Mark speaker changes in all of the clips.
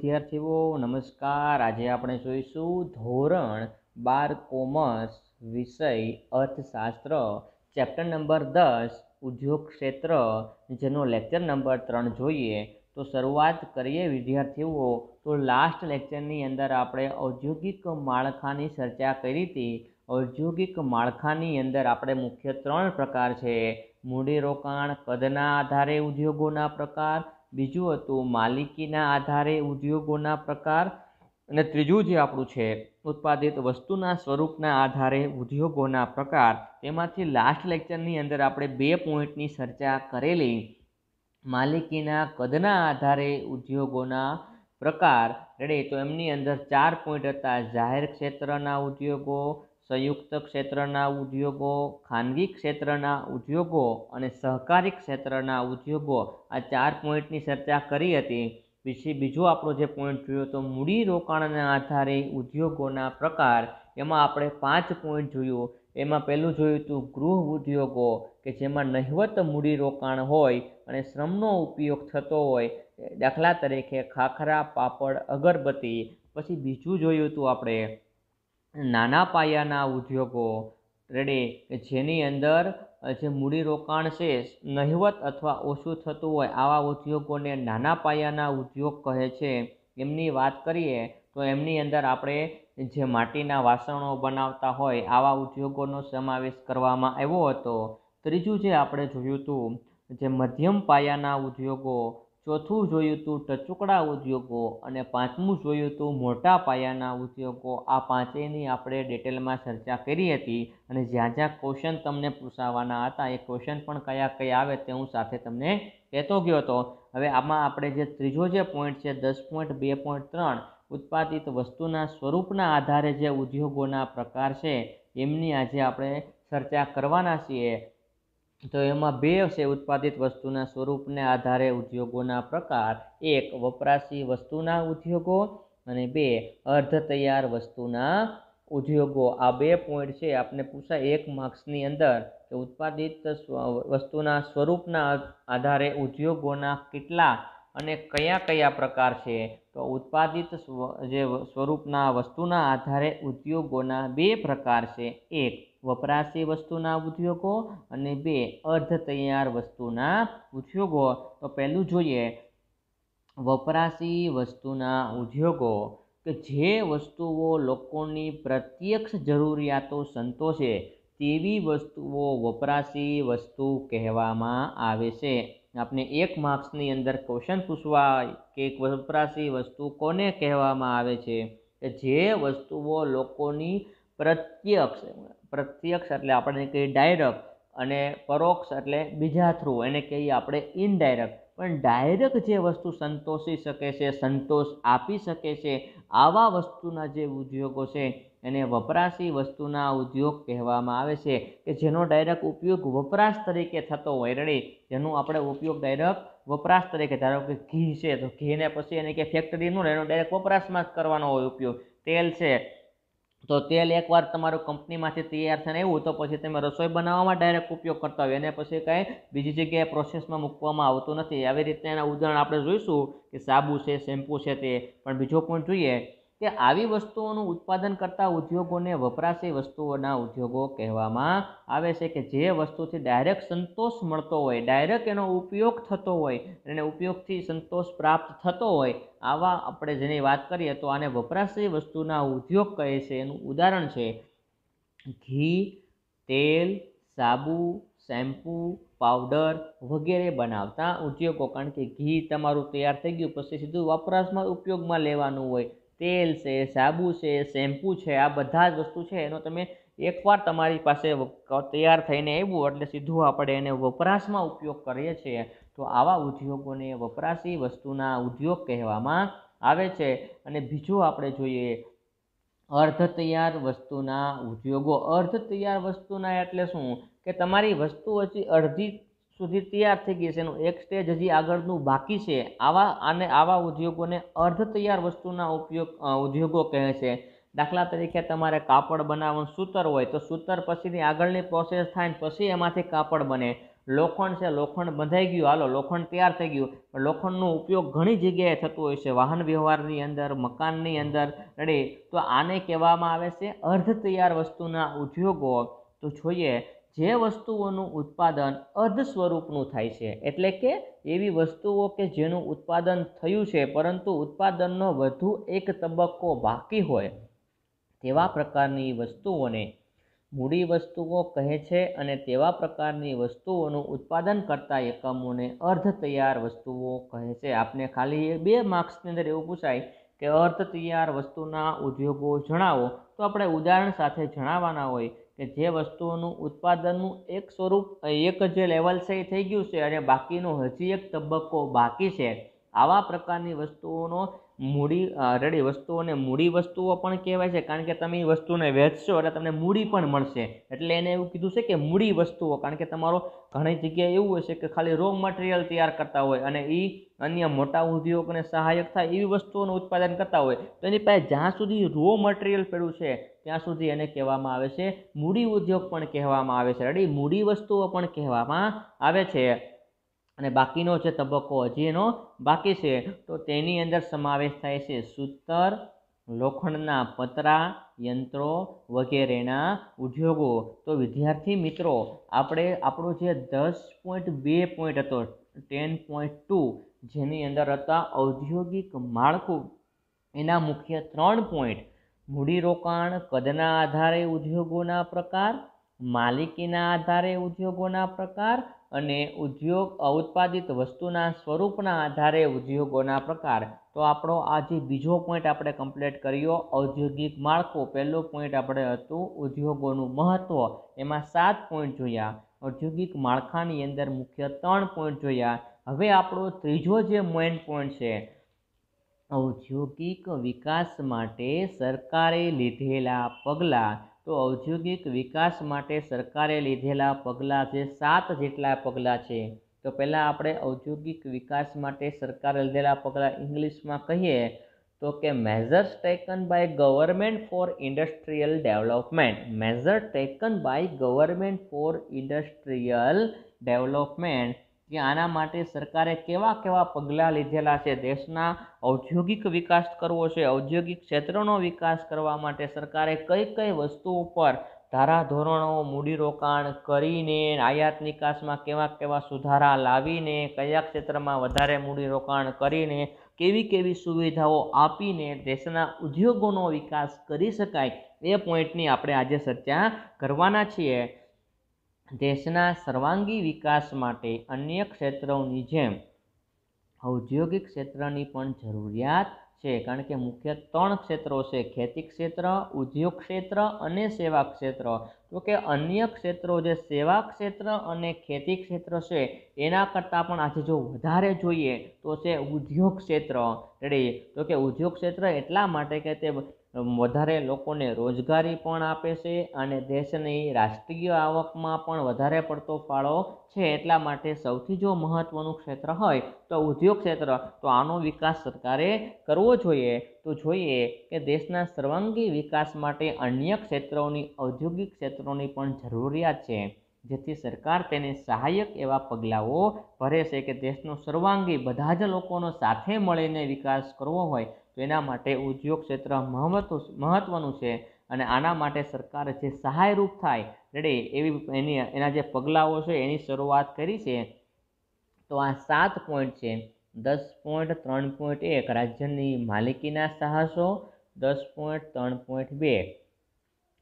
Speaker 1: વિદ્યાર્થીઓ નમસ્કાર આજે આપણે જોઈશું ધોરણ બાર કોમર્સ વિષય અર્થશાસ્ત્ર ચેપ્ટર નંબર દસ ઉદ્યોગ ક્ષેત્ર જેનો લેક્ચર નંબર ત્રણ જોઈએ તો શરૂઆત કરીએ વિદ્યાર્થીઓ તો લાસ્ટ લેક્ચરની અંદર આપણે ઔદ્યોગિક માળખાની ચર્ચા કરી હતી ઔદ્યોગિક માળખાની અંદર આપણે મુખ્ય ત્રણ પ્રકાર છે મૂડીરોકાણ કદના આધારે ઉદ્યોગોના પ્રકાર બીજું હતું માલિકીના આધારે ઉદ્યોગોના પ્રકાર અને ત્રીજું જે આપણું છે ઉત્પાદિત વસ્તુના સ્વરૂપના આધારે ઉદ્યોગોના પ્રકાર તેમાંથી લાસ્ટ લેક્ચરની અંદર આપણે બે પોઈન્ટની ચર્ચા કરેલી માલિકીના કદના આધારે ઉદ્યોગોના પ્રકાર રેડી તો એમની અંદર ચાર પોઈન્ટ હતા જાહેર ક્ષેત્રના ઉદ્યોગો સંયુક્ત ક્ષેત્રના ઉદ્યોગો ખાનગી ક્ષેત્રના ઉદ્યોગો અને સહકારી ક્ષેત્રના ઉદ્યોગો આ ચાર પોઈન્ટની ચર્ચા કરી હતી પછી બીજો આપણો જે પોઈન્ટ જોયો તો મૂડી રોકાણના આધારે ઉદ્યોગોના પ્રકાર એમાં આપણે પાંચ પોઈન્ટ જોયું એમાં પહેલું જોયું હતું ગૃહ ઉદ્યોગો કે જેમાં નહિવત મૂડી રોકાણ હોય અને શ્રમનો ઉપયોગ થતો હોય દાખલા તરીકે ખાખરા પાપડ અગરબત્તી પછી બીજું જોયું હતું આપણે નાના પાયાના ઉદ્યોગો રેડી કે જેની અંદર જે મૂડીરોકાણ છે નહિવત અથવા ઓછું થતું હોય આવા ઉદ્યોગોને નાના પાયાના ઉદ્યોગ કહે છે એમની વાત કરીએ તો એમની અંદર આપણે જે માટીના વાસણો બનાવતા હોય આવા ઉદ્યોગોનો સમાવેશ કરવામાં આવ્યો હતો ત્રીજું જે આપણે જોયું હતું જે મધ્યમ પાયાના ઉદ્યોગો ચોથું જોયું હતું ટચુકડા ઉદ્યોગો અને પાંચમું જોયું હતું મોટા પાયાના ઉદ્યોગો આ પાંચેયની આપણે ડિટેલમાં ચર્ચા કરી હતી અને જ્યાં જ્યાં ક્વેશ્ચન તમને પૂછાવાના હતા એ ક્વેશ્ચન પણ કયા કયા આવે તે હું સાથે તમને કહેતો ગયો હતો હવે આમાં આપણે જે ત્રીજો જે પોઈન્ટ છે દસ પોઈન્ટ બે પોઈન્ટ ત્રણ ઉત્પાદિત વસ્તુના સ્વરૂપના આધારે જે ઉદ્યોગોના પ્રકાર છે એમની આજે આપણે ચર્ચા કરવાના છીએ તો એમાં બે છે ઉત્પાદિત વસ્તુના સ્વરૂપને આધારે ઉદ્યોગોના પ્રકાર એક વપરાશી વસ્તુના ઉદ્યોગો અને બે અર્ધ તૈયાર વસ્તુના ઉદ્યોગો આ બે પોઈન્ટ છે આપણે પૂછાય એક માર્ક્સની અંદર કે ઉત્પાદિત વસ્તુના સ્વરૂપના આધારે ઉદ્યોગોના કેટલા અને કયા કયા પ્રકાર છે તો ઉત્પાદિત જે સ્વરૂપના વસ્તુના આધારે ઉદ્યોગોના બે પ્રકાર છે એક વપરાશી વસ્તુના ઉદ્યોગો અને બે અર્ધ તૈયાર વસ્તુના ઉદ્યોગો તો પહેલું જોઈએ વપરાશી વસ્તુના ઉદ્યોગો કે જે વસ્તુઓ લોકોની પ્રત્યક્ષ જરૂરિયાતો સંતોષે તેવી વસ્તુઓ વપરાશી વસ્તુ કહેવામાં આવે છે આપણે એક માર્ક્સની અંદર ક્વેશ્ચન પૂછવા કે વપરાશી વસ્તુ કોને કહેવામાં આવે છે કે જે વસ્તુઓ લોકોની પ્રત્યક્ષ પ્રત્યક્ષ એટલે આપણે કહીએ ડાયરેક્ટ અને પરોક્ષ એટલે બીજા થ્રુ એને કહીએ આપણે ઇનડાયરેક્ટ પણ ડાયરેક્ટ જે વસ્તુ સંતોષી શકે છે સંતોષ આપી શકે છે આવા વસ્તુના જે ઉદ્યોગો છે એને વપરાશી વસ્તુના ઉદ્યોગ કહેવામાં આવે છે કે જેનો ડાયરેક્ટ ઉપયોગ વપરાશ તરીકે થતો હોય રેડી જેનો આપણે ઉપયોગ ડાયરેક્ટ વપરાશ તરીકે ધારો કે ઘી છે તો ઘીને પછી એને કે ફેક્ટરી એનો ડાયરેક્ટ વપરાશમાં જ કરવાનો હોય ઉપયોગ તેલ છે તો તેલ એકવાર તમારું કંપનીમાંથી તૈયાર થઈને એવું તો પછી તમે રસોઈ બનાવવામાં ડાયરેક્ટ ઉપયોગ કરતા હોય અને પછી કાંઈ બીજી જગ્યાએ પ્રોસેસમાં મૂકવામાં આવતું નથી આવી રીતે એના ઉદાહરણ આપણે જોઈશું કે સાબુ છે શેમ્પૂ છે તે પણ બીજો પણ જોઈએ કે આવી વસ્તુઓનું ઉત્પાદન કરતા ઉદ્યોગોને વપરાશી વસ્તુઓના ઉદ્યોગો કહેવામાં આવે છે કે જે વસ્તુથી ડાયરેક્ટ સંતોષ મળતો હોય ડાયરેક્ટ એનો ઉપયોગ થતો હોય અને ઉપયોગથી સંતોષ પ્રાપ્ત થતો હોય આવા આપણે જેની વાત કરીએ તો આને વપરાશી વસ્તુના ઉદ્યોગ કહે છે એનું ઉદાહરણ છે ઘી તેલ સાબુ શેમ્પુ પાવડર વગેરે બનાવતા ઉદ્યોગો કારણ કે ઘી તમારું તૈયાર થઈ ગયું પછી સીધું વપરાશમાં ઉપયોગમાં લેવાનું હોય તેલ છે સાબુ છે શેમ્પૂ છે આ બધા જ વસ્તુ છે એનો તમે એકવાર તમારી પાસે તૈયાર થઈને આવ્યું એટલે સીધું આપણે એને વપરાશમાં ઉપયોગ કરીએ છીએ તો આવા ઉદ્યોગોને વપરાશી વસ્તુના ઉદ્યોગ કહેવામાં આવે છે અને બીજું આપણે જોઈએ અર્ધ તૈયાર વસ્તુના ઉદ્યોગો અર્ધ તૈયાર વસ્તુના એટલે શું કે તમારી વસ્તુ હજી અડધી સુધી તૈયાર થઈ ગઈ છે એનું એક સ્ટેજ હજી આગળનું બાકી છે આવા અને આવા ઉદ્યોગોને અર્ધ તૈયાર વસ્તુના ઉપયોગ ઉદ્યોગો કહે છે દાખલા તરીકે તમારે કાપડ બનાવવાનું સૂતર હોય તો સૂતર પછીની આગળની પ્રોસેસ થાય ને પછી એમાંથી કાપડ બને લોખંડ છે લોખંડ બંધાઈ ગયું હાલો લોખંડ તૈયાર થઈ ગયું પણ લોખંડનો ઉપયોગ ઘણી જગ્યાએ થતો હોય છે વાહન વ્યવહારની અંદર મકાનની અંદર રેડી તો આને કહેવામાં આવે છે અર્ધ તૈયાર વસ્તુના ઉદ્યોગો તો જોઈએ જે વસ્તુઓનું ઉત્પાદન અર્ધ સ્વરૂપનું થાય છે એટલે કે એવી વસ્તુઓ કે જેનું ઉત્પાદન થયું છે પરંતુ ઉત્પાદનનો વધુ એક તબક્કો બાકી હોય તેવા પ્રકારની વસ્તુઓને મૂડી વસ્તુઓ કહે છે અને તેવા પ્રકારની વસ્તુઓનું ઉત્પાદન કરતા એકમોને અર્ધ તૈયાર વસ્તુઓ કહે છે આપને ખાલી બે માર્ક્સની અંદર એવું પૂછાય કે અર્ધ તૈયાર વસ્તુના ઉદ્યોગો જણાવો તો આપણે ઉદાહરણ સાથે જણાવવાના હોય કે જે વસ્તુઓનું ઉત્પાદનનું એક સ્વરૂપ એક જે લેવલ છે એ થઈ ગયું છે અને બાકીનો હજી એક તબક્કો બાકી છે આવા પ્રકારની વસ્તુઓનો મૂડી રેડી વસ્તુઓને મૂડી વસ્તુઓ પણ કહેવાય છે કારણ કે તમે એ વસ્તુને વેચશો એટલે તમને મૂડી પણ મળશે એટલે એને એવું કીધું છે કે મૂડી વસ્તુઓ કારણ કે તમારો ઘણી જગ્યાએ એવું હોય છે કે ખાલી રો મટીરિયલ તૈયાર કરતા હોય અને એ અન્ય મોટા ઉદ્યોગોને સહાયક થાય એવી વસ્તુઓનું ઉત્પાદન કરતા હોય તો એની પાસે જ્યાં સુધી રો મટીરિયલ પડ્યું છે ત્યાં સુધી એને કહેવામાં આવે છે મૂડી ઉદ્યોગ પણ કહેવામાં આવે છે રેડી મૂડી વસ્તુઓ પણ કહેવામાં આવે છે અને બાકીનો જે તબક્કો હજી એનો બાકી છે તો તેની અંદર સમાવેશ થાય છે સૂતર લોખંડના પતરા યંત્રો વગેરેના ઉદ્યોગો તો વિદ્યાર્થી મિત્રો આપણે આપણો જે દસ પોઈન્ટ બે પોઈન્ટ હતો ટેન પોઈન્ટ ટુ જેની અંદર હતા ઔદ્યોગિક માળખું એના મુખ્ય ત્રણ પોઈન્ટ મૂડીરોકાણ કદના આધારે ઉદ્યોગોના પ્રકાર માલિકીના આધારે ઉદ્યોગોના પ્રકાર અને ઉદ્યોગ ઉત્પાદિત વસ્તુના સ્વરૂપના આધારે ઉદ્યોગોના પ્રકાર તો આપણો આ જે બીજો પોઈન્ટ આપણે કમ્પ્લીટ કર્યો ઔદ્યોગિક માળખું પહેલો પોઈન્ટ આપણે હતું ઉદ્યોગોનું મહત્ત્વ એમાં સાત પોઈન્ટ જોયા ઔદ્યોગિક માળખાની અંદર મુખ્ય ત્રણ પોઈન્ટ જોયા હવે આપણો ત્રીજો જે મેઇન પોઈન્ટ છે ઔદ્યોગિક વિકાસ માટે સરકારે લીધેલા પગલાં તો ઔદ્યોગિક વિકાસ માટે સરકારે લીધેલા પગલાં જે સાત જેટલા પગલાં છે તો પહેલાં આપણે ઔદ્યોગિક વિકાસ માટે સરકારે લીધેલા પગલાં ઇંગ્લિશમાં કહીએ તો કે measures taken by government for industrial development measure taken by government for industrial development કે આના માટે સરકારે કેવા કેવા પગલાં લીધેલા છે દેશના ઔદ્યોગિક વિકાસ કરવો છે ઔદ્યોગિક ક્ષેત્રનો વિકાસ કરવા માટે સરકારે કઈ કઈ વસ્તુઓ પર ધારાધોરણો મૂડીરોકાણ કરીને આયાત નિકાસમાં કેવા કેવા સુધારા લાવીને કયા ક્ષેત્રમાં વધારે મૂડીરોકાણ કરીને કેવી કેવી સુવિધાઓ આપીને દેશના ઉદ્યોગોનો વિકાસ કરી શકાય એ પોઈન્ટની આપણે આજે ચર્ચા કરવાના છીએ દેશના સર્વાંગી વિકાસ માટે અન્ય ક્ષેત્રોની જેમ ઔદ્યોગિક ક્ષેત્રની પણ જરૂરિયાત છે કારણ કે મુખ્ય ત્રણ ક્ષેત્રો છે ખેતી ક્ષેત્ર ઉદ્યોગ ક્ષેત્ર અને સેવા ક્ષેત્ર તો કે અન્ય ક્ષેત્રો જે સેવા ક્ષેત્ર અને ખેતી ક્ષેત્ર છે એના કરતાં પણ આજે જો વધારે જોઈએ તો છે ઉદ્યોગ ક્ષેત્ર રેડી તો કે ઉદ્યોગ ક્ષેત્ર એટલા માટે કે તે વધારે લોકોને રોજગારી પણ આપે છે અને દેશની રાષ્ટ્રીય આવકમાં પણ વધારે પડતો ફાળો છે એટલા માટે સૌથી જો મહત્ત્વનું ક્ષેત્ર હોય તો ઉદ્યોગ ક્ષેત્ર તો આનો વિકાસ સરકારે કરવો જોઈએ તો જોઈએ કે દેશના સર્વાંગી વિકાસ માટે અન્ય ક્ષેત્રોની ઔદ્યોગિક ક્ષેત્રોની પણ જરૂરિયાત છે જેથી સરકાર તેને સહાયક એવા પગલાઓ ભરે છે કે દેશનો સર્વાંગી બધા જ લોકોનો સાથે મળીને વિકાસ કરવો હોય તો એના માટે ઉદ્યોગ ક્ષેત્ર મહત્વનું છે અને આના માટે સરકાર જે સહાયરૂપ થાય રેડે એવી એની એના જે પગલાઓ છે એની શરૂઆત કરી છે તો આ સાત પોઈન્ટ છે દસ પોઈન્ટ ત્રણ પોઈન્ટ એક રાજ્યની માલિકીના સાહસો દસ પોઈન્ટ ત્રણ પોઈન્ટ બે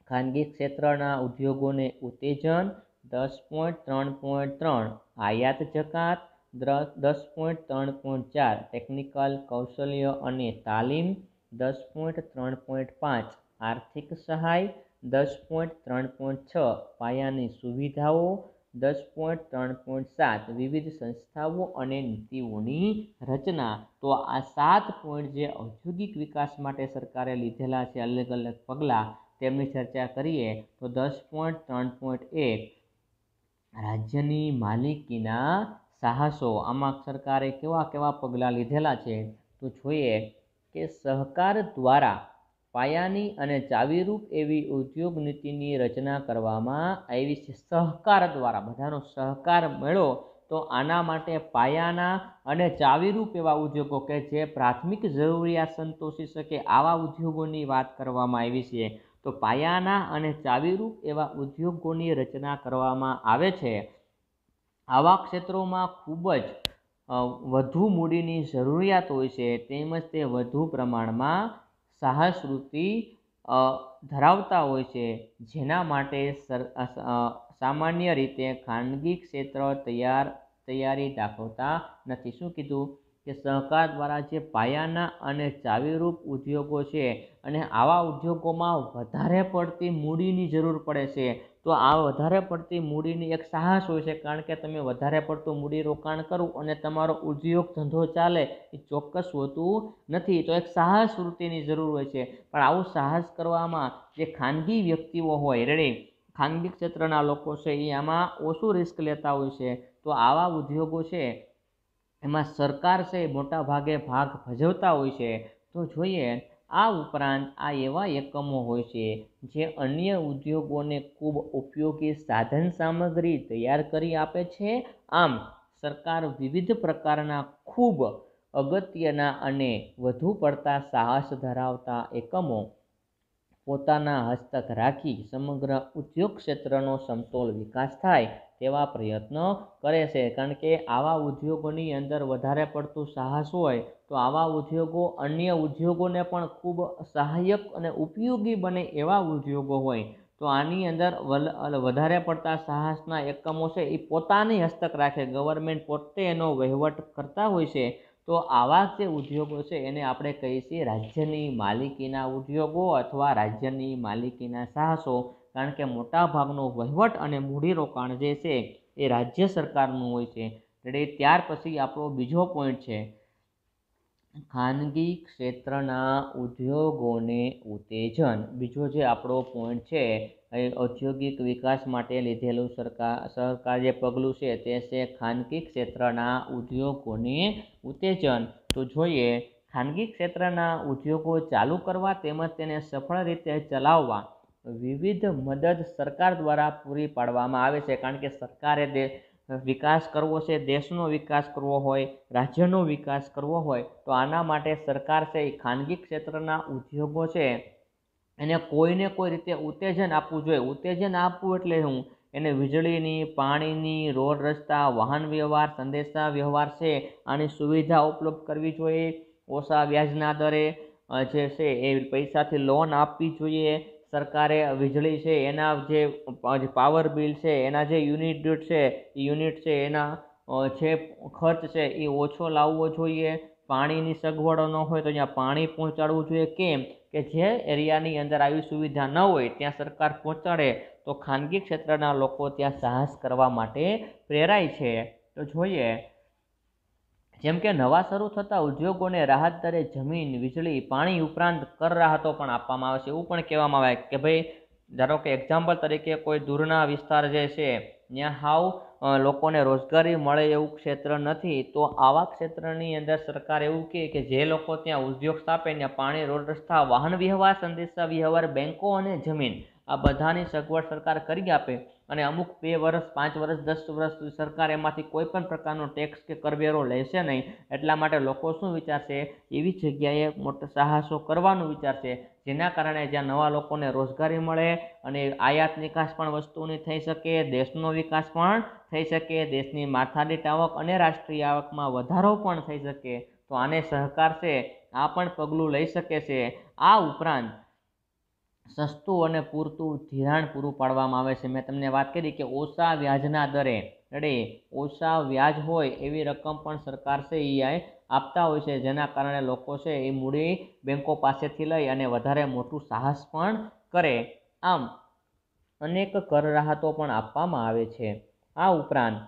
Speaker 1: ખાનગી ક્ષેત્રના ઉદ્યોગોને ઉત્તેજન દસ પોઈન્ટ ત્રણ પોઈન્ટ ત્રણ આયાત જકાત દસ પોઈન્ટ ત્રણ પોઈન્ટ ચાર ટેકનિકલ કૌશલ્ય અને તાલીમ દસ પોઈન્ટ ત્રણ પોઈન્ટ પાંચ આર્થિક સહાય દસ પોઈન્ટ ત્રણ પોઈન્ટ છ પાયાની સુવિધાઓ દસ પોઈન્ટ ત્રણ પોઈન્ટ સાત વિવિધ સંસ્થાઓ અને નીતિઓની રચના તો આ સાત પોઈન્ટ જે ઔદ્યોગિક વિકાસ માટે સરકારે લીધેલા છે અલગ અલગ પગલાં તેમની ચર્ચા કરીએ તો દસ પોઈન્ટ ત્રણ પોઈન્ટ એક રાજ્યની માલિકીના સાહસો આમાં સરકારે કેવા કેવા પગલાં લીધેલા છે તો જોઈએ કે સહકાર દ્વારા પાયાની અને ચાવીરૂપ એવી ઉદ્યોગ નીતિની રચના કરવામાં આવી છે સહકાર દ્વારા બધાનો સહકાર મળ્યો તો આના માટે પાયાના અને ચાવીરૂપ એવા ઉદ્યોગો કે જે પ્રાથમિક જરૂરિયાત સંતોષી શકે આવા ઉદ્યોગોની વાત કરવામાં આવી છે તો પાયાના અને ચાવીરૂપ એવા ઉદ્યોગોની રચના કરવામાં આવે છે આવા ક્ષેત્રોમાં ખૂબ જ વધુ મૂડીની જરૂરિયાત હોય છે તેમજ તે વધુ પ્રમાણમાં સાહસવૃત્તિ ધરાવતા હોય છે જેના માટે સામાન્ય રીતે ખાનગી ક્ષેત્ર તૈયાર તૈયારી દાખવતા નથી શું કીધું કે સહકાર દ્વારા જે પાયાના અને ચાવીરૂપ ઉદ્યોગો છે અને આવા ઉદ્યોગોમાં વધારે પડતી મૂડીની જરૂર પડે છે તો આ વધારે પડતી મૂડીની એક સાહસ હોય છે કારણ કે તમે વધારે પડતું મૂડી રોકાણ કરું અને તમારો ઉદ્યોગ ધંધો ચાલે એ ચોક્કસ હોતું નથી તો એક સાહસ વૃત્તિની જરૂર હોય છે પણ આવું સાહસ કરવામાં જે ખાનગી વ્યક્તિઓ હોય રેડી ખાનગી ક્ષેત્રના લોકો છે એ આમાં ઓછું રિસ્ક લેતા હોય છે તો આવા ઉદ્યોગો છે એમાં સરકાર છે મોટા ભાગે ભાગ ભજવતા હોય છે તો જોઈએ આ ઉપરાંત આ એવા એકમો હોય છે જે અન્ય ઉદ્યોગોને ખૂબ ઉપયોગી સાધન સામગ્રી તૈયાર કરી આપે છે આમ સરકાર વિવિધ પ્રકારના ખૂબ અગત્યના અને વધુ પડતા સાહસ ધરાવતા એકમો પોતાના હસ્તક રાખી સમગ્ર ઉદ્યોગ ક્ષેત્રનો સમતોલ વિકાસ થાય તેવા પ્રયત્નો કરે છે કારણ કે આવા ઉદ્યોગોની અંદર વધારે પડતું સાહસ હોય તો આવા ઉદ્યોગો અન્ય ઉદ્યોગોને પણ ખૂબ સહાયક અને ઉપયોગી બને એવા ઉદ્યોગો હોય તો આની અંદર વધારે પડતા સાહસના એકમો છે એ પોતાની હસ્તક રાખે ગવર્મેન્ટ પોતે એનો વહીવટ કરતા હોય છે તો આવા જે ઉદ્યોગો છે એને આપણે કહીએ છીએ રાજ્યની માલિકીના ઉદ્યોગો અથવા રાજ્યની માલિકીના સાહસો કારણ કે મોટાભાગનો વહીવટ અને મૂડીરોકાણ જે છે એ રાજ્ય સરકારનું હોય છે એટલે ત્યાર પછી આપણો બીજો પોઈન્ટ છે ખાનગી ક્ષેત્રના ઉદ્યોગોને ઉત્તેજન બીજો જે આપણો પોઈન્ટ છે એ ઔદ્યોગિક વિકાસ માટે લીધેલું સરકાર સરકાર જે પગલું છે તે છે ખાનગી ક્ષેત્રના ઉદ્યોગોને ઉત્તેજન તો જોઈએ ખાનગી ક્ષેત્રના ઉદ્યોગો ચાલુ કરવા તેમજ તેને સફળ રીતે ચલાવવા વિવિધ મદદ સરકાર દ્વારા પૂરી પાડવામાં આવે છે કારણ કે સરકારે વિકાસ કરવો છે દેશનો વિકાસ કરવો હોય રાજ્યનો વિકાસ કરવો હોય તો આના માટે સરકાર છે એ ખાનગી ક્ષેત્રના ઉદ્યોગો છે એને કોઈને કોઈ રીતે ઉત્તેજન આપવું જોઈએ ઉત્તેજન આપવું એટલે હું એને વીજળીની પાણીની રોડ રસ્તા વાહન વ્યવહાર સંદેશા વ્યવહાર છે આની સુવિધા ઉપલબ્ધ કરવી જોઈએ ઓછા વ્યાજના દરે જે છે એ પૈસાથી લોન આપવી જોઈએ સરકારે વીજળી છે એના જે પાવર બિલ છે એના જે યુનિટ છે એ યુનિટ છે એના જે ખર્ચ છે એ ઓછો લાવવો જોઈએ પાણીની સગવડો ન હોય તો ત્યાં પાણી પહોંચાડવું જોઈએ કેમ કે જે એરિયાની અંદર આવી સુવિધા ન હોય ત્યાં સરકાર પહોંચાડે તો ખાનગી ક્ષેત્રના લોકો ત્યાં સાહસ કરવા માટે પ્રેરાય છે તો જોઈએ જેમ કે નવા શરૂ થતા ઉદ્યોગોને રાહત દરે જમીન વીજળી પાણી ઉપરાંત કર રાહતો પણ આપવામાં આવે છે એવું પણ કહેવામાં આવે કે ભાઈ ધારો કે એક્ઝામ્પલ તરીકે કોઈ દૂરના વિસ્તાર જે છે ત્યાં હાવ લોકોને રોજગારી મળે એવું ક્ષેત્ર નથી તો આવા ક્ષેત્રની અંદર સરકાર એવું કહે કે જે લોકો ત્યાં ઉદ્યોગ સ્થાપે ત્યાં પાણી રોડ રસ્તા વાહન વ્યવહાર સંદેશા વ્યવહાર બેંકો અને જમીન આ બધાની સગવડ સરકાર કરી આપે અને અમુક બે વર્ષ પાંચ વર્ષ દસ વર્ષ સુધી સરકાર એમાંથી કોઈ પણ પ્રકારનો ટેક્સ કે કરવેરો લેશે નહીં એટલા માટે લોકો શું વિચારશે એવી જગ્યાએ મોટો સાહસો કરવાનું વિચારશે જેના કારણે જ્યાં નવા લોકોને રોજગારી મળે અને આયાત નિકાસ પણ વસ્તુની થઈ શકે દેશનો વિકાસ પણ થઈ શકે દેશની માથાદીઠ આવક અને રાષ્ટ્રીય આવકમાં વધારો પણ થઈ શકે તો આને સહકાર છે આ પણ પગલું લઈ શકે છે આ ઉપરાંત સસ્તું અને પૂરતું ધિરાણ પૂરું પાડવામાં આવે છે મેં તમને વાત કરી કે ઓછા વ્યાજના દરે એટલે ઓછા વ્યાજ હોય એવી રકમ પણ સરકાર છે એ આપતા હોય છે જેના કારણે લોકો છે એ મૂડી બેન્કો પાસેથી લઈ અને વધારે મોટું સાહસ પણ કરે આમ અનેક કર રાહતો પણ આપવામાં આવે છે આ ઉપરાંત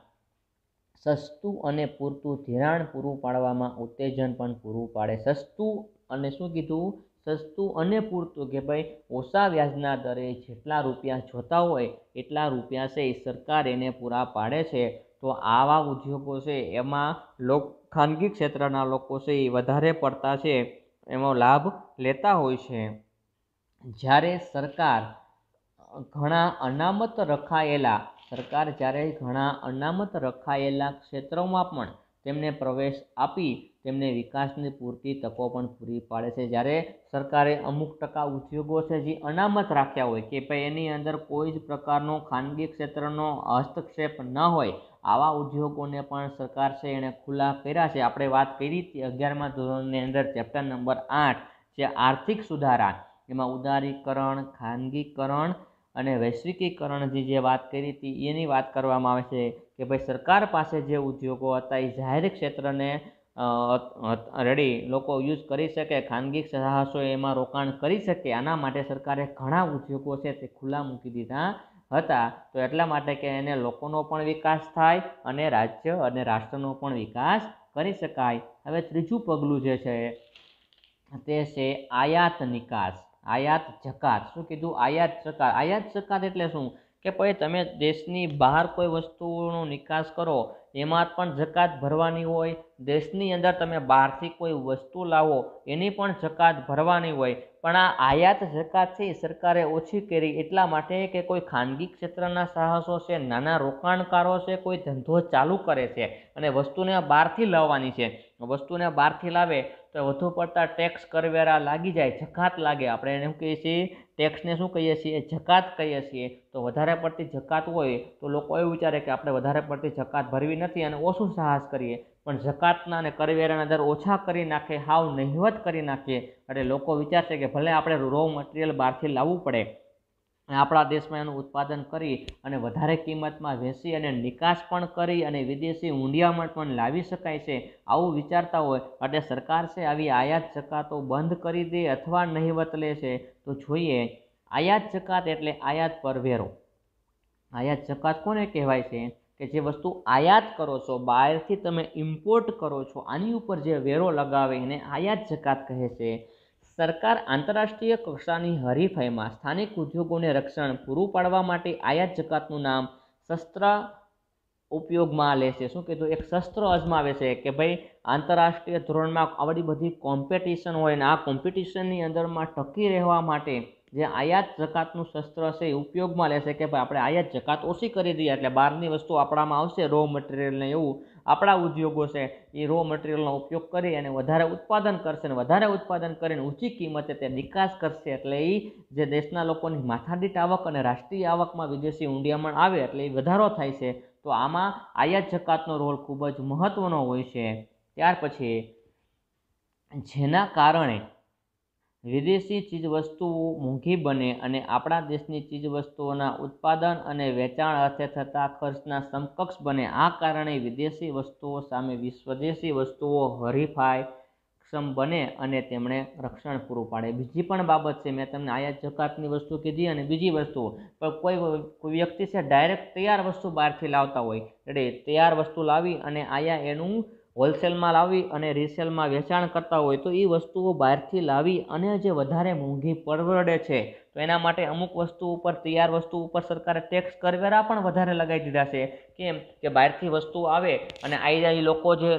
Speaker 1: સસ્તું અને પૂરતું ધિરાણ પૂરું પાડવામાં ઉત્તેજન પણ પૂરું પાડે સસ્તું અને શું કીધું સસ્તું અને પૂરતું કે ભાઈ ઓછા વ્યાજના દરે જેટલા રૂપિયા જોતા હોય એટલા રૂપિયા છે એ સરકાર એને પૂરા પાડે છે તો આવા ઉદ્યોગો છે એમાં લોક ખાનગી ક્ષેત્રના લોકો છે એ વધારે પડતા છે એનો લાભ લેતા હોય છે જ્યારે સરકાર ઘણા અનામત રખાયેલા સરકાર જ્યારે ઘણા અનામત રખાયેલા ક્ષેત્રોમાં પણ તેમને પ્રવેશ આપી તેમને વિકાસની પૂરતી તકો પણ પૂરી પાડે છે જ્યારે સરકારે અમુક ટકા ઉદ્યોગો છે જે અનામત રાખ્યા હોય કે ભાઈ એની અંદર કોઈ જ પ્રકારનો ખાનગી ક્ષેત્રનો હસ્તક્ષેપ ન હોય આવા ઉદ્યોગોને પણ સરકાર છે એણે ખુલ્લા કર્યા છે આપણે વાત કરી હતી અગિયારમા ધોરણની અંદર ચેપ્ટર નંબર આઠ જે આર્થિક સુધારા એમાં ઉદારીકરણ ખાનગીકરણ અને વૈશ્વિકીકરણની જે વાત કરી હતી એની વાત કરવામાં આવે છે કે ભાઈ સરકાર પાસે જે ઉદ્યોગો હતા એ જાહેર ક્ષેત્રને રેડી લોકો યુઝ કરી શકે ખાનગી સાહસો એમાં રોકાણ કરી શકે આના માટે સરકારે ઘણા ઉદ્યોગો છે તે ખુલ્લા મૂકી દીધા હતા તો એટલા માટે કે એને લોકોનો પણ વિકાસ થાય અને રાજ્ય અને રાષ્ટ્રનો પણ વિકાસ કરી શકાય હવે ત્રીજું પગલું જે છે તે છે આયાત નિકાસ આયાત જકાત શું કીધું આયાત જકાત આયાત જકાત એટલે શું કે ભાઈ તમે દેશની બહાર કોઈ વસ્તુનો નિકાસ કરો એમાં પણ જકાત ભરવાની હોય દેશની અંદર તમે બહારથી કોઈ વસ્તુ લાવો એની પણ જકાત ભરવાની હોય પણ આ આયાત જકાતથી સરકારે ઓછી કરી એટલા માટે કે કોઈ ખાનગી ક્ષેત્રના સાહસો છે નાના રોકાણકારો છે કોઈ ધંધો ચાલુ કરે છે અને વસ્તુને બહારથી લાવવાની છે વસ્તુને બહારથી લાવે તો વધુ પડતા ટેક્સ કરવેરા લાગી જાય જકાત લાગે આપણે એમ કહીએ છીએ ટેક્સને શું કહીએ છીએ જકાત કહીએ છીએ તો વધારે પડતી જકાત હોય તો લોકો એવું વિચારે કે આપણે વધારે પડતી જકાત ભરવી નથી અને ઓછું સાહસ કરીએ પણ જકાતના અને કરવેરાના દર ઓછા કરી નાખે હાવ નહિવત કરી નાખીએ એટલે લોકો વિચારશે કે ભલે આપણે રો મટીરિયલ બહારથી લાવવું પડે અને આપણા દેશમાં એનું ઉત્પાદન કરી અને વધારે કિંમતમાં વેચી અને નિકાસ પણ કરી અને વિદેશી ઊંડિયામણ પણ લાવી શકાય છે આવું વિચારતા હોય એટલે સરકાર છે આવી આયાત જકાતો બંધ કરી દે અથવા નહીવત લે છે તો જોઈએ આયાત જકાત એટલે આયાત પર વેરો આયાત જકાત કોને કહેવાય છે કે જે વસ્તુ આયાત કરો છો બહારથી તમે ઇમ્પોર્ટ કરો છો આની ઉપર જે વેરો લગાવે એને આયાત જકાત કહે છે સરકાર આંતરરાષ્ટ્રીય કક્ષાની હરીફાઈમાં સ્થાનિક ઉદ્યોગોને રક્ષણ પૂરું પાડવા માટે આયાત જકાતનું નામ શસ્ત્ર ઉપયોગમાં લેશે શું કીધું એક શસ્ત્ર અજમાવે છે કે ભાઈ આંતરરાષ્ટ્રીય ધોરણમાં આવડી બધી કોમ્પિટિશન હોય ને આ કોમ્પિટિશનની અંદરમાં ટકી રહેવા માટે જે આયાત જકાતનું શસ્ત્ર છે એ ઉપયોગમાં લેશે કે ભાઈ આપણે આયાત જકાત ઓછી કરી દઈએ એટલે બહારની વસ્તુ આપણામાં આવશે રો મટીરિયલ ને એવું આપણા ઉદ્યોગો છે એ રો મટીરિયલનો ઉપયોગ કરી અને વધારે ઉત્પાદન કરશે અને વધારે ઉત્પાદન કરીને ઊંચી કિંમતે તે નિકાસ કરશે એટલે એ જે દેશના લોકોની માથાદીઠ આવક અને રાષ્ટ્રીય આવકમાં વિદેશી ઊંડિયામણ આવે એટલે એ વધારો થાય છે તો આમાં આયાત જકાતનો રોલ ખૂબ જ મહત્ત્વનો હોય છે ત્યાર પછી જેના કારણે વિદેશી ચીજવસ્તુઓ મોંઘી બને અને આપણા દેશની ચીજવસ્તુઓના ઉત્પાદન અને વેચાણ અર્થે થતા ખર્ચના સમકક્ષ બને આ કારણે વિદેશી વસ્તુઓ સામે સ્વદેશી વસ્તુઓ હરીફાય ક્ષમ બને અને તેમણે રક્ષણ પૂરું પાડે બીજી પણ બાબત છે મેં તમને આયાત જકાતની વસ્તુ કીધી અને બીજી વસ્તુઓ પણ કોઈ કોઈ વ્યક્તિ છે ડાયરેક્ટ તૈયાર વસ્તુ બહારથી લાવતા હોય એટલે તૈયાર વસ્તુ લાવી અને આયા એનું હોલસેલમાં લાવી અને રિસેલમાં વેચાણ કરતા હોય તો એ વસ્તુઓ બહારથી લાવી અને જે વધારે મોંઘી પરવડે છે તો એના માટે અમુક વસ્તુ ઉપર તૈયાર વસ્તુ ઉપર સરકારે ટેક્સ કરવેરા પણ વધારે લગાવી દીધા છે કેમ કે બહારથી વસ્તુ આવે અને આવી લોકો જે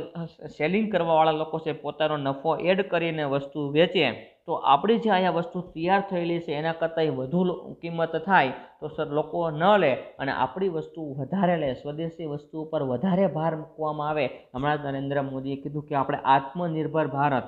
Speaker 1: સેલિંગ કરવાવાળા લોકો છે પોતાનો નફો એડ કરીને વસ્તુ વેચે તો આપણી જે અહીંયા વસ્તુ તૈયાર થયેલી છે એના કરતાં વધુ કિંમત થાય તો સર લોકો ન લે અને આપણી વસ્તુ વધારે લે સ્વદેશી વસ્તુ ઉપર વધારે ભાર મૂકવામાં આવે હમણાં નરેન્દ્ર મોદીએ કીધું કે આપણે આત્મનિર્ભર ભારત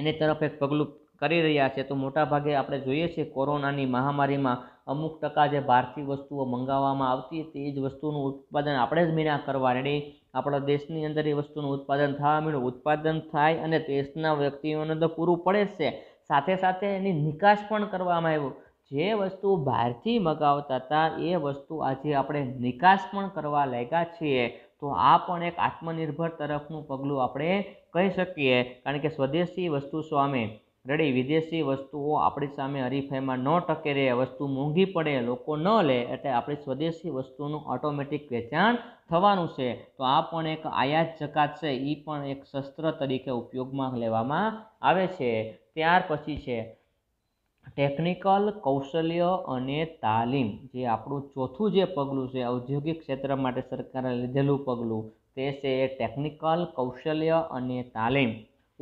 Speaker 1: એની તરફ એક પગલું કરી રહ્યા છે તો મોટાભાગે આપણે જોઈએ છીએ કોરોનાની મહામારીમાં અમુક ટકા જે બહારથી વસ્તુઓ મંગાવવામાં આવતી તે જ વસ્તુનું ઉત્પાદન આપણે જ મીના કરવા રેડી આપણા દેશની અંદર એ વસ્તુનું ઉત્પાદન થવા મળ્યું ઉત્પાદન થાય અને દેશના વ્યક્તિઓને તો પૂરું પડે જ છે સાથે સાથે એની નિકાસ પણ કરવામાં આવ્યો જે વસ્તુ બહારથી મગાવતા હતા એ વસ્તુ આજે આપણે નિકાસ પણ કરવા લાગ્યા છીએ તો આ પણ એક આત્મનિર્ભર તરફનું પગલું આપણે કહી શકીએ કારણ કે સ્વદેશી વસ્તુ સ્વામે રેડી વિદેશી વસ્તુઓ આપણી સામે હરીફાઈમાં ન ટકે વસ્તુ મોંઘી પડે લોકો ન લે એટલે આપણી સ્વદેશી વસ્તુનું ઓટોમેટિક વેચાણ થવાનું છે તો આ પણ એક આયાત જકાત છે એ પણ એક શસ્ત્ર તરીકે ઉપયોગમાં લેવામાં આવે છે ત્યાર પછી છે ટેકનિકલ કૌશલ્ય અને તાલીમ જે આપણું ચોથું જે પગલું છે ઔદ્યોગિક ક્ષેત્ર માટે સરકારે લીધેલું પગલું તે છે ટેકનિકલ કૌશલ્ય અને તાલીમ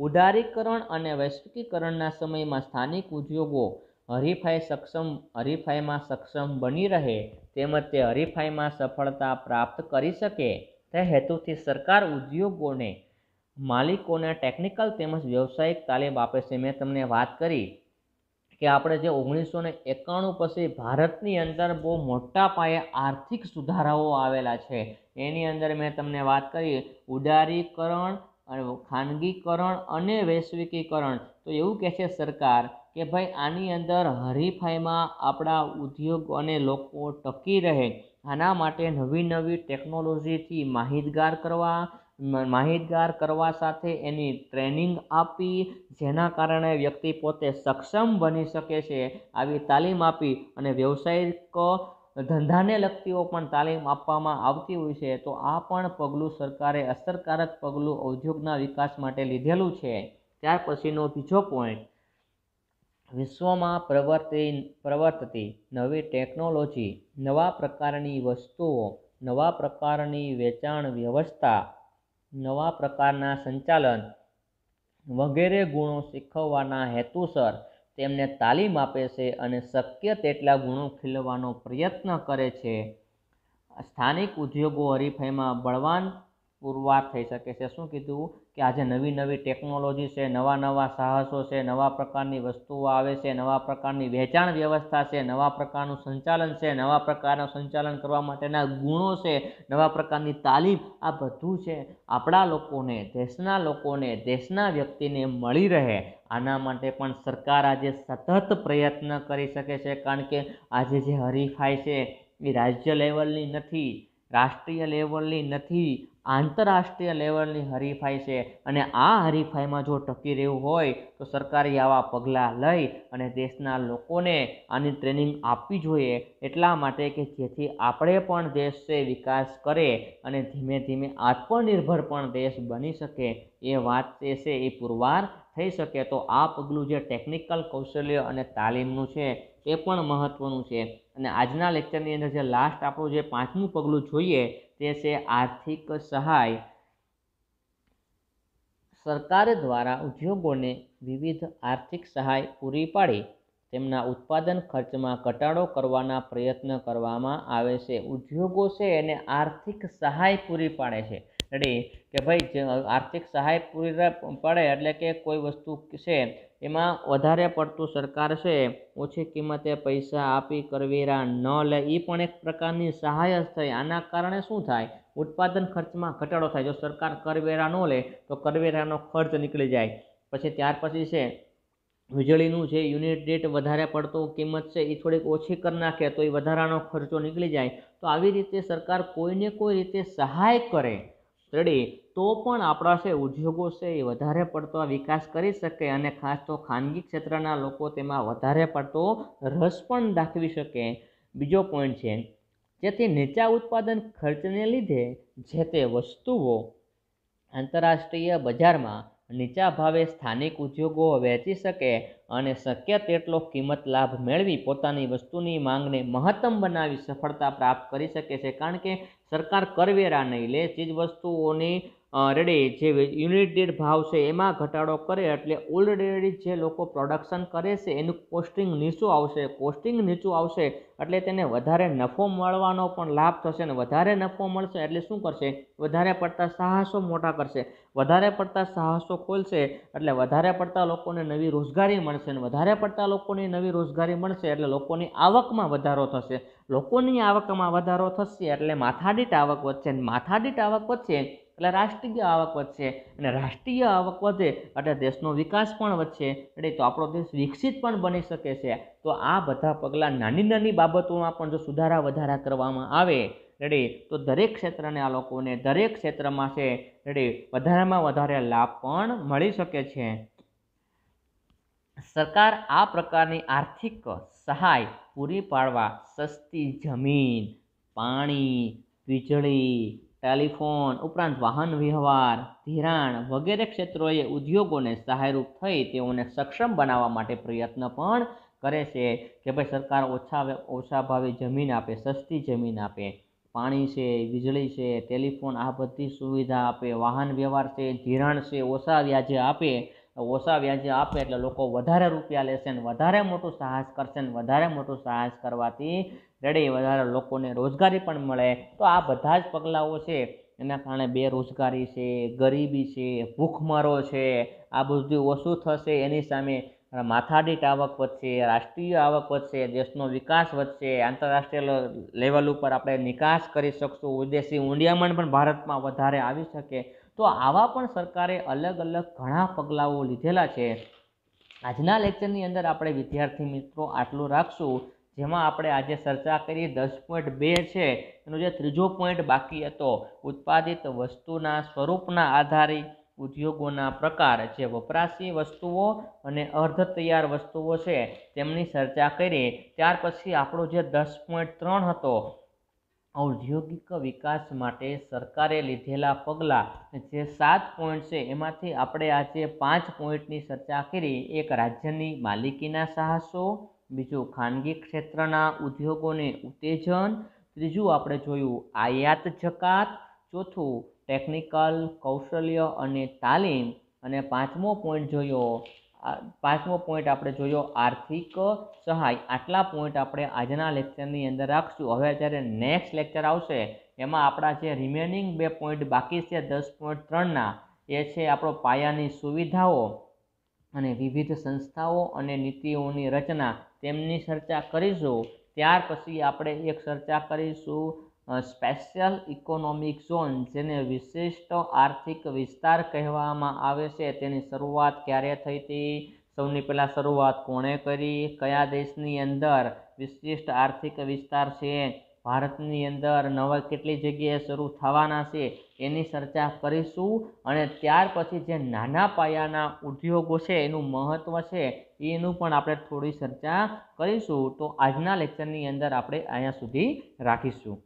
Speaker 1: ઉદારીકરણ અને વૈશ્વિકીકરણના સમયમાં સ્થાનિક ઉદ્યોગો હરીફાઈ સક્ષમ હરીફાઈમાં સક્ષમ બની રહે તેમજ તે હરીફાઈમાં સફળતા પ્રાપ્ત કરી શકે તે હેતુથી સરકાર ઉદ્યોગોને માલિકોને ટેકનિકલ તેમજ વ્યવસાયિક તાલીમ આપે છે મેં તમને વાત કરી કે આપણે જે ઓગણીસો ને એકાણું પછી ભારતની અંદર બહુ મોટા પાયે આર્થિક સુધારાઓ આવેલા છે એની અંદર મેં તમને વાત કરી ઉદારીકરણ ખાનગીકરણ અને વૈશ્વિકીકરણ તો એવું કહે છે સરકાર કે ભાઈ આની અંદર હરીફાઈમાં આપણા ઉદ્યોગ અને લોકો ટકી રહે આના માટે નવી નવી ટેકનોલોજીથી માહિતગાર કરવા માહિતગાર કરવા સાથે એની ટ્રેનિંગ આપી જેના કારણે વ્યક્તિ પોતે સક્ષમ બની શકે છે આવી તાલીમ આપી અને વ્યવસાયિક ધંધાને લગતીઓ પણ તાલીમ આપવામાં આવતી હોય છે તો આ પણ પગલું સરકારે અસરકારક પગલું ઉદ્યોગના વિકાસ માટે લીધેલું છે ત્યાર પછીનો બીજો પોઈન્ટ વિશ્વમાં પ્રવર્તી પ્રવર્તતી નવી ટેકનોલોજી નવા પ્રકારની વસ્તુઓ નવા પ્રકારની વેચાણ વ્યવસ્થા નવા પ્રકારના સંચાલન વગેરે ગુણો શીખવવાના હેતુસર તેમને તાલીમ આપે છે અને શક્ય તેટલા ગુણો ખીલવાનો પ્રયત્ન કરે છે સ્થાનિક ઉદ્યોગો હરીફાઈમાં બળવાન પુરવાર થઈ શકે છે શું કીધું કે આજે નવી નવી ટેકનોલોજી છે નવા નવા સાહસો છે નવા પ્રકારની વસ્તુઓ આવે છે નવા પ્રકારની વેચાણ વ્યવસ્થા છે નવા પ્રકારનું સંચાલન છે નવા પ્રકારનું સંચાલન કરવા માટેના ગુણો છે નવા પ્રકારની તાલીમ આ બધું છે આપણા લોકોને દેશના લોકોને દેશના વ્યક્તિને મળી રહે આના માટે પણ સરકાર આજે સતત પ્રયત્ન કરી શકે છે કારણ કે આજે જે હરીફાઈ છે એ રાજ્ય લેવલની નથી રાષ્ટ્રીય લેવલની નથી આંતરરાષ્ટ્રીય લેવલની હરીફાઈ છે અને આ હરીફાઈમાં જો ટકી રહેવું હોય તો સરકારે આવા પગલાં લઈ અને દેશના લોકોને આની ટ્રેનિંગ આપવી જોઈએ એટલા માટે કે જેથી આપણે પણ દેશ વિકાસ કરે અને ધીમે ધીમે આત્મનિર્ભર પણ દેશ બની શકે એ વાત જે છે એ પુરવાર થઈ શકે તો આ પગલું જે ટેકનિકલ કૌશલ્ય અને તાલીમનું છે એ પણ મહત્ત્વનું છે અને આજના લેક્ચરની અંદર જે લાસ્ટ આપણું જે પાંચમું પગલું જોઈએ તે છે આર્થિક સહાય સરકાર દ્વારા ઉદ્યોગોને વિવિધ આર્થિક સહાય પૂરી પાડી તેમના ઉત્પાદન ખર્ચમાં ઘટાડો કરવાના પ્રયત્ન કરવામાં આવે છે ઉદ્યોગો છે એને આર્થિક સહાય પૂરી પાડે છે સ્ટડી કે ભાઈ આર્થિક સહાય પૂરી પડે એટલે કે કોઈ વસ્તુ છે એમાં વધારે પડતું સરકાર છે ઓછી કિંમતે પૈસા આપી કરવેરા ન લે એ પણ એક પ્રકારની સહાય જ થઈ આના કારણે શું થાય ઉત્પાદન ખર્ચમાં ઘટાડો થાય જો સરકાર કરવેરા ન લે તો કરવેરાનો ખર્ચ નીકળી જાય પછી ત્યાર પછી છે વીજળીનું જે યુનિટ દીઠ વધારે પડતું કિંમત છે એ થોડીક ઓછી કરી નાખે તો એ વધારાનો ખર્ચો નીકળી જાય તો આવી રીતે સરકાર કોઈને કોઈ રીતે સહાય કરે રેડી તો પણ આપણા છે ઉદ્યોગો છે એ વધારે પડતો વિકાસ કરી શકે અને ખાસ તો ખાનગી ક્ષેત્રના લોકો તેમાં વધારે પડતો રસ પણ દાખવી શકે બીજો પોઈન્ટ છે જેથી નીચા ઉત્પાદન ખર્ચને લીધે જે તે વસ્તુઓ આંતરરાષ્ટ્રીય બજારમાં નીચા ભાવે સ્થાનિક ઉદ્યોગો વેચી શકે અને શક્ય તેટલો કિંમત લાભ મેળવી પોતાની વસ્તુની માંગને મહત્તમ બનાવી સફળતા પ્રાપ્ત કરી શકે છે કારણ કે સરકાર કરવેરા નહીં લે ચીજ વસ્તુઓની રેડે જે યુનિટેડ ભાવ છે એમાં ઘટાડો કરે એટલે ઓલરેડી જે લોકો પ્રોડક્શન કરે છે એનું કોસ્ટિંગ નીચું આવશે કોસ્ટિંગ નીચું આવશે એટલે તેને વધારે નફો મળવાનો પણ લાભ થશે અને વધારે નફો મળશે એટલે શું કરશે વધારે પડતા સાહસો મોટા કરશે વધારે પડતા સાહસો ખોલશે એટલે વધારે પડતા લોકોને નવી રોજગારી મળશે અને વધારે પડતા લોકોને નવી રોજગારી મળશે એટલે લોકોની આવકમાં વધારો થશે લોકોની આવકમાં વધારો થશે એટલે માથાદીઠ આવક વધશે અને માથાદીઠ આવક વધશે એટલે રાષ્ટ્રીય આવક વધશે અને રાષ્ટ્રીય આવક વધે એટલે દેશનો વિકાસ પણ વધશે એટલે તો આપણો દેશ વિકસિત પણ બની શકે છે તો આ બધા પગલાં નાની નાની બાબતોમાં પણ જો સુધારા વધારા કરવામાં આવે રેડી તો દરેક ક્ષેત્રને આ લોકોને દરેક ક્ષેત્રમાં છે રેડી વધારામાં વધારે લાભ પણ મળી શકે છે સરકાર આ પ્રકારની આર્થિક સહાય પૂરી પાડવા સસ્તી જમીન પાણી વીજળી ટેલિફોન ઉપરાંત વાહન વ્યવહાર ધિરાણ વગેરે ક્ષેત્રોએ ઉદ્યોગોને સહાયરૂપ થઈ તેઓને સક્ષમ બનાવવા માટે પ્રયત્ન પણ કરે છે કે ભાઈ સરકાર ઓછા ઓછા ભાવે જમીન આપે સસ્તી જમીન આપે પાણી છે વીજળી છે ટેલિફોન આ બધી સુવિધા આપે વાહન વ્યવહાર છે ધિરાણ છે ઓછા વ્યાજે આપે ઓછા વ્યાજે આપે એટલે લોકો વધારે રૂપિયા લેશે ને વધારે મોટું સાહસ કરશે ને વધારે મોટું સાહસ કરવાથી દડે વધારે લોકોને રોજગારી પણ મળે તો આ બધા જ પગલાઓ છે એના કારણે બેરોજગારી છે ગરીબી છે ભૂખમરો છે આ બધું ઓછું થશે એની સામે માથાદીઠ આવક વધશે રાષ્ટ્રીય આવક વધશે દેશનો વિકાસ વધશે આંતરરાષ્ટ્રીય લેવલ ઉપર આપણે નિકાસ કરી શકશું વિદેશી ઊંડિયામણ પણ ભારતમાં વધારે આવી શકે તો આવા પણ સરકારે અલગ અલગ ઘણા પગલાઓ લીધેલા છે આજના લેક્ચરની અંદર આપણે વિદ્યાર્થી મિત્રો આટલું રાખશું જેમાં આપણે આજે ચર્ચા કરી દસ પોઈન્ટ બે છે એનો જે ત્રીજો પોઈન્ટ બાકી હતો ઉત્પાદિત વસ્તુના સ્વરૂપના આધારે ઉદ્યોગોના પ્રકાર જે વપરાશી વસ્તુઓ અને અર્ધ તૈયાર વસ્તુઓ છે તેમની ચર્ચા કરી ત્યાર પછી આપણો જે દસ પોઈન્ટ ત્રણ હતો ઔદ્યોગિક વિકાસ માટે સરકારે લીધેલા પગલાં જે સાત પોઈન્ટ છે એમાંથી આપણે આજે પાંચ પોઈન્ટની ચર્ચા કરી એક રાજ્યની માલિકીના સાહસો બીજું ખાનગી ક્ષેત્રના ઉદ્યોગોને ઉત્તેજન ત્રીજું આપણે જોયું આયાત જકાત ચોથું ટેકનિકલ કૌશલ્ય અને તાલીમ અને પાંચમો પોઈન્ટ જોયો પાંચમો પોઈન્ટ આપણે જોયો આર્થિક સહાય આટલા પોઈન્ટ આપણે આજના લેક્ચરની અંદર રાખશું હવે જ્યારે નેક્સ્ટ લેક્ચર આવશે એમાં આપણા જે રિમેનિંગ બે પોઈન્ટ બાકી છે દસ પોઈન્ટ ત્રણના એ છે આપણો પાયાની સુવિધાઓ અને વિવિધ સંસ્થાઓ અને નીતિઓની રચના તેમની ચર્ચા કરીશું ત્યાર પછી આપણે એક ચર્ચા કરીશું સ્પેશિયલ ઇકોનોમિક ઝોન જેને વિશિષ્ટ આર્થિક વિસ્તાર કહેવામાં આવે છે તેની શરૂઆત ક્યારે થઈ હતી સૌની પહેલાં શરૂઆત કોણે કરી કયા દેશની અંદર વિશિષ્ટ આર્થિક વિસ્તાર છે ભારતની અંદર નવા કેટલી જગ્યાએ શરૂ થવાના છે એની ચર્ચા કરીશું અને ત્યાર પછી જે નાના પાયાના ઉદ્યોગો છે એનું મહત્ત્વ છે એનું પણ આપણે થોડી ચર્ચા કરીશું તો આજના લેક્ચરની અંદર આપણે અહીંયા સુધી રાખીશું